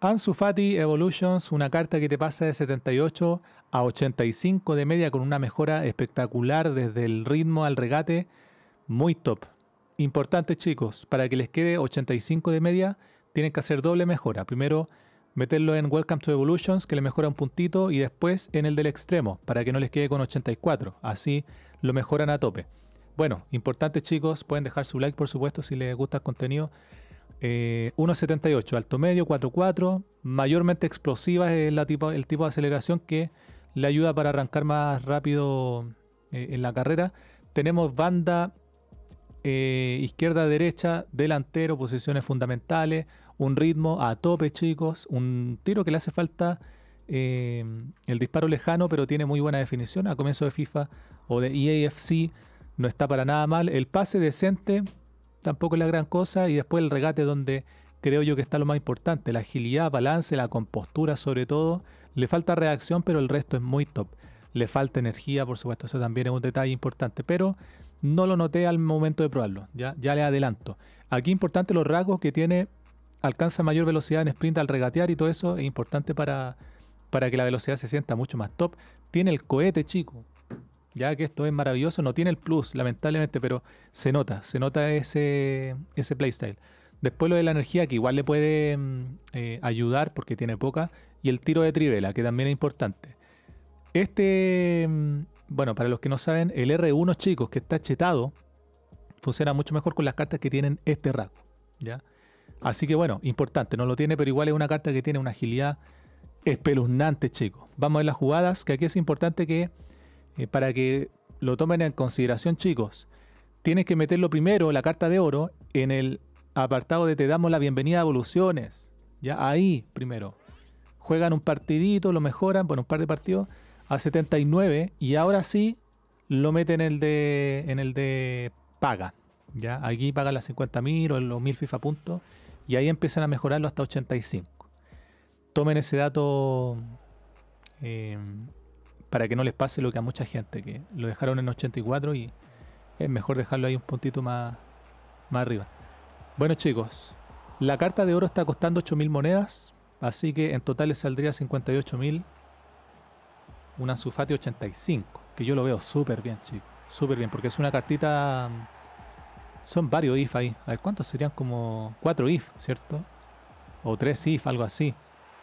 Ansu Fati Evolutions, una carta que te pasa de 78 a 85 de media con una mejora espectacular desde el ritmo al regate, muy top. Importante chicos, para que les quede 85 de media tienen que hacer doble mejora. Primero meterlo en Welcome to Evolutions que le mejora un puntito y después en el del extremo para que no les quede con 84. Así lo mejoran a tope. Bueno, importante chicos, pueden dejar su like por supuesto si les gusta el contenido. 1.78, eh, alto medio, 4.4. Mayormente explosiva es el tipo de aceleración que le ayuda para arrancar más rápido eh, en la carrera. Tenemos banda eh, izquierda-derecha, delantero, posiciones fundamentales, un ritmo a tope, chicos. Un tiro que le hace falta el disparo lejano, pero tiene muy buena definición. A comienzo de FIFA o de EAFC no está para nada mal. El pase decente tampoco es la gran cosa. Y después el regate donde creo yo que está lo más importante. La agilidad, balance, la compostura sobre todo. Le falta reacción, pero el resto es muy top. Le falta energía, por supuesto, eso también es un detalle importante. Pero no lo noté al momento de probarlo, ya, ya le adelanto. Aquí importante los rasgos que tiene, alcanza mayor velocidad en sprint al regatear y todo eso es importante para, para que la velocidad se sienta mucho más top. Tiene el cohete chico, ya que esto es maravilloso, no tiene el plus, lamentablemente, pero se nota, se nota ese, ese playstyle. Después lo de la energía, que igual le puede mm, eh, ayudar porque tiene poca, y el tiro de trivela, que también es importante. Este, mm, bueno, para los que no saben, el R1, chicos, que está chetado, funciona mucho mejor con las cartas que tienen este rato. ¿ya? Así que bueno, importante, no lo tiene, pero igual es una carta que tiene una agilidad espeluznante, chicos. Vamos a ver las jugadas, que aquí es importante que eh, para que lo tomen en consideración, chicos. Tienes que meterlo primero, la carta de oro, en el apartado de te damos la bienvenida a evoluciones. Ya ahí primero. Juegan un partidito, lo mejoran, bueno, un par de partidos, a 79 y ahora sí lo meten en el de, en el de paga. Ya aquí pagan las 50.000 o los 1.000 FIFA puntos y ahí empiezan a mejorarlo hasta 85. Tomen ese dato eh, para que no les pase lo que a mucha gente, que lo dejaron en 84 y es mejor dejarlo ahí un puntito más, más arriba. Bueno chicos, la carta de oro está costando 8.000 monedas, así que en total le saldría 58.000, un azufate 85, que yo lo veo súper bien chicos, súper bien, porque es una cartita... Mm, son varios if ahí. A ver, ¿cuántos serían? Como 4 if, ¿cierto? O 3 if, algo así.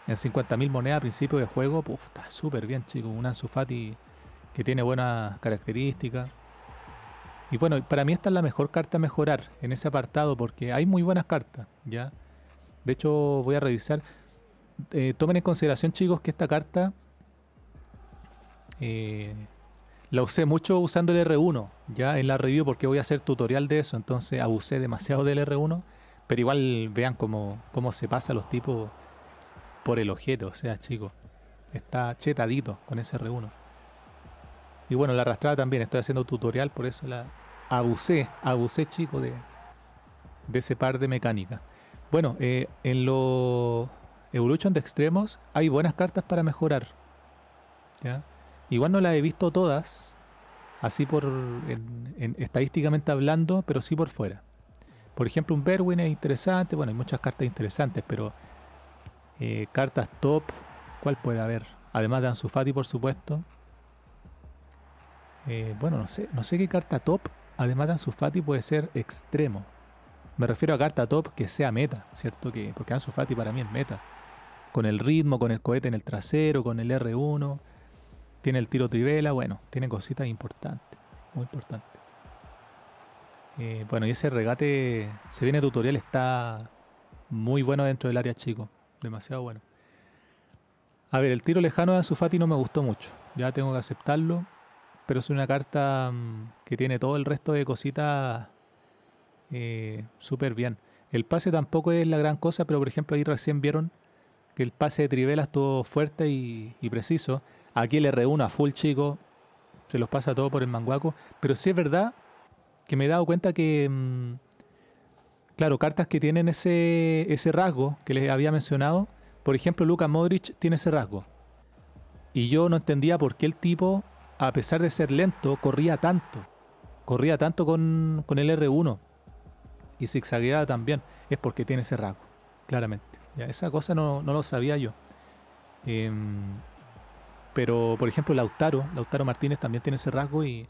En 50.000 monedas a principio de juego, puf, está súper bien, chicos. Un Anzufati que tiene buenas características. Y bueno, para mí esta es la mejor carta a mejorar en ese apartado porque hay muy buenas cartas, ¿ya? De hecho, voy a revisar. Eh, tomen en consideración, chicos, que esta carta eh, la usé mucho usando el R1, ya en la review porque voy a hacer tutorial de eso, entonces abusé demasiado del R1, pero igual vean cómo, cómo se pasa los tipos por el objeto, o sea, chico. Está chetadito con ese R1. Y bueno, la arrastrada también, estoy haciendo tutorial, por eso la abusé, abusé, chico, de, de ese par de mecánica. Bueno, eh, en los Evolution de extremos hay buenas cartas para mejorar. ¿ya? Igual no las he visto todas, así por estadísticamente hablando, pero sí por fuera. Por ejemplo, un Berwin es interesante, bueno, hay muchas cartas interesantes, pero eh, cartas top. ¿Cuál puede haber? Además de Anzufati, por supuesto. Eh, bueno, no sé, no sé qué carta top, además de Anzufati, puede ser extremo. Me refiero a carta top que sea meta, ¿cierto? Que, porque Anzufati para mí es meta. Con el ritmo, con el cohete en el trasero, con el R1. Tiene el tiro trivela, bueno, tiene cositas importantes, muy importantes. Eh, bueno, y ese regate, se viene tutorial, está muy bueno dentro del área, chico demasiado bueno. A ver, el tiro lejano de Ansu no me gustó mucho. Ya tengo que aceptarlo. Pero es una carta mm, que tiene todo el resto de cositas eh, súper bien. El pase tampoco es la gran cosa, pero por ejemplo ahí recién vieron que el pase de Trivela estuvo fuerte y, preciso. Aquí le reúna full chico, se los pasa todo por el manguaco. Pero sí es verdad que me he dado cuenta que mm, Claro, cartas que tienen ese, rasgo que les había mencionado. Por ejemplo, Luka Modric tiene ese rasgo. Y yo no entendía por qué el tipo, a pesar de ser lento, corría tanto. Corría tanto con, el R1. Y zigzagueaba también. Es porque tiene ese rasgo, claramente. esa cosa no, lo sabía yo. Em, pero, por ejemplo, Lautaro, Lautaro Martínez también tiene ese rasgo y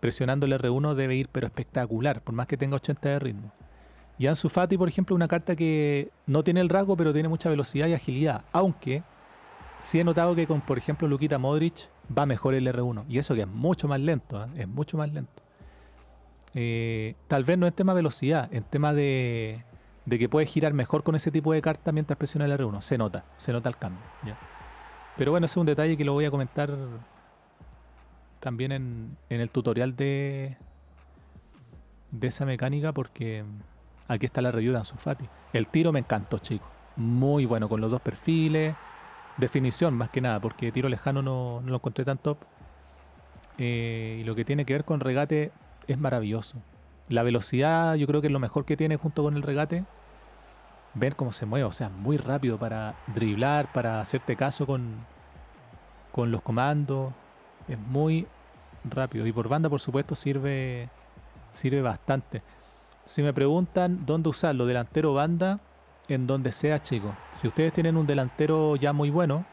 presionando el R1 debe ir, pero espectacular, por más que tenga 80 de ritmo. Y Ansu Fati, por ejemplo, una carta que no tiene el rasgo, pero tiene mucha velocidad y agilidad. Aunque sí he notado que con, por ejemplo, Luquita Modric va mejor el R1. Y eso que es mucho más lento, ¿eh? es mucho más lento. Eh, tal vez no en tema de velocidad, en tema de, que puedes girar mejor con ese tipo de carta mientras presiona el R1. Se nota, se nota el cambio. Pero bueno, es un detalle que lo voy a comentar también en, el tutorial de, de esa mecánica porque Aquí está la review de Ansu El tiro me encantó, chicos. Muy bueno, con los dos perfiles. Definición, más que nada, porque tiro lejano no, lo encontré tanto top. Eh, y lo que tiene que ver con regate es maravilloso. La velocidad yo creo que es lo mejor que tiene junto con el regate. Ver cómo se mueve, o sea, muy rápido para driblar, para hacerte caso con, con los comandos. Es muy rápido. Y por banda, por supuesto, sirve, sirve bastante si me preguntan dónde usarlo, delantero banda, en donde sea, chico. Si ustedes tienen un delantero ya muy bueno,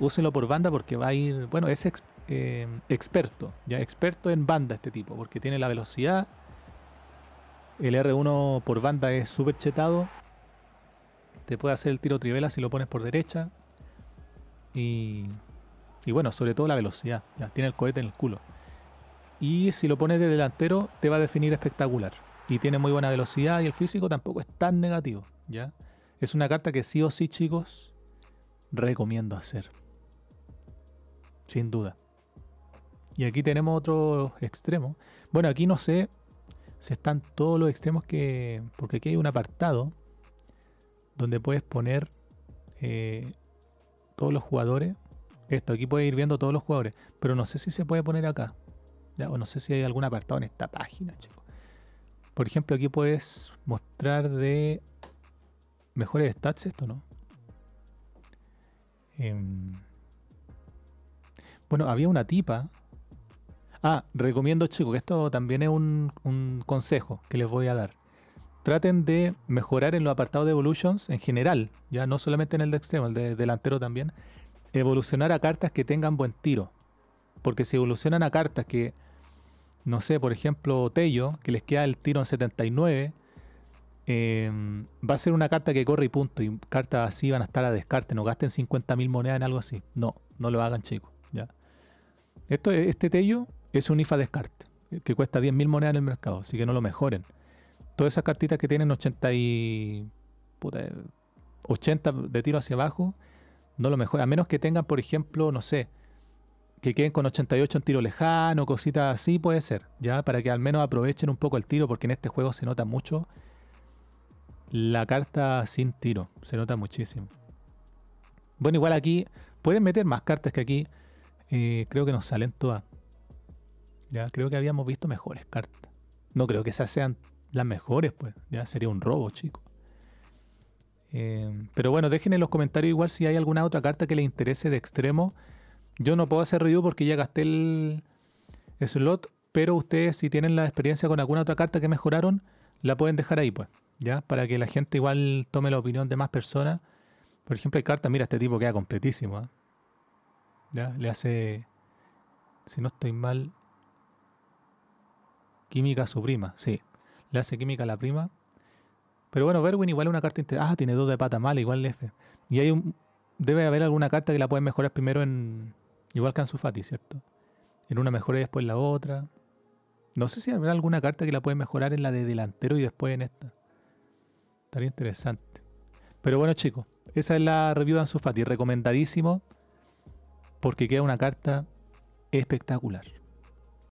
úsenlo por banda porque va a ir, bueno, es eh, experto, ya experto en banda este tipo, porque tiene la velocidad. El R1 por banda es súper chetado. Te puede hacer el tiro trivela si lo pones por derecha. Y, y bueno, sobre todo la velocidad. Ya, tiene el cohete en el culo. Y si lo pones de delantero, te va a definir espectacular y tiene muy buena velocidad y el físico tampoco es tan negativo, ¿ya? Es una carta que sí o sí, chicos, recomiendo hacer. Sin duda. Y aquí tenemos otro extremo. Bueno, aquí no sé si están todos los extremos que... Porque aquí hay un apartado donde puedes poner eh, todos los jugadores. Esto, aquí puedes ir viendo todos los jugadores. Pero no sé si se puede poner acá. o no sé si hay algún apartado en esta página, chicos. Por ejemplo, aquí puedes mostrar de mejores stats esto, ¿no? Em, bueno, había una tipa. Ah, recomiendo chicos, que esto también es un, consejo que les voy a dar. Traten de mejorar en los apartados de evolutions en general, ya no solamente en el de extremo, el de delantero también. Evolucionar a cartas que tengan buen tiro. Porque si evolucionan a cartas que no sé, por ejemplo, Tello, que les queda el tiro en 79, em, va a ser una carta que corre y punto. Y cartas así van a estar a descarte. No gasten 50.000 monedas en algo así. No, no lo hagan, chicos. Ya. Esto, este Tello es un IFA descarte, que cuesta 10.000 monedas en el mercado, así que no lo mejoren. Todas esas cartitas que tienen 80 y... 80 de tiro hacia abajo, no lo mejoren. A menos que tengan, por ejemplo, no sé, que queden con 88 en tiro lejano, cositas así, puede ser, ¿ya? Para que al menos aprovechen un poco el tiro, porque en este juego se nota mucho la carta sin tiro, se nota muchísimo. Bueno, igual aquí pueden meter más cartas que aquí, eh, creo que nos salen todas. Ya, creo que habíamos visto mejores cartas. No creo que esas sean las mejores, pues, ya sería un robo, chicos eh, pero bueno, dejen en los comentarios igual si hay alguna otra carta que les interese de extremo yo no puedo hacer review porque ya gasté el slot, pero ustedes si tienen la experiencia con alguna otra carta que mejoraron, la pueden dejar ahí, pues, ¿ya? Para que la gente igual tome la opinión de más personas. Por ejemplo, hay cartas, mira, este tipo queda completísimo, ¿ah? ¿Ya? Le hace, si no estoy mal, química a su prima, sí. Le hace química a la prima. Pero bueno, Berwin igual es una carta interesante. Ah, tiene dos de pata mala, igual F. Y hay un, debe haber alguna carta que la pueden mejorar primero en, Igual que Ansu Fati, ¿cierto? En una mejora y después la otra. No sé si habrá alguna carta que la puede mejorar en la de delantero y después en esta. Estaría interesante. Pero bueno, chicos, esa es la review de Ansu Fati. Recomendadísimo porque queda una carta espectacular.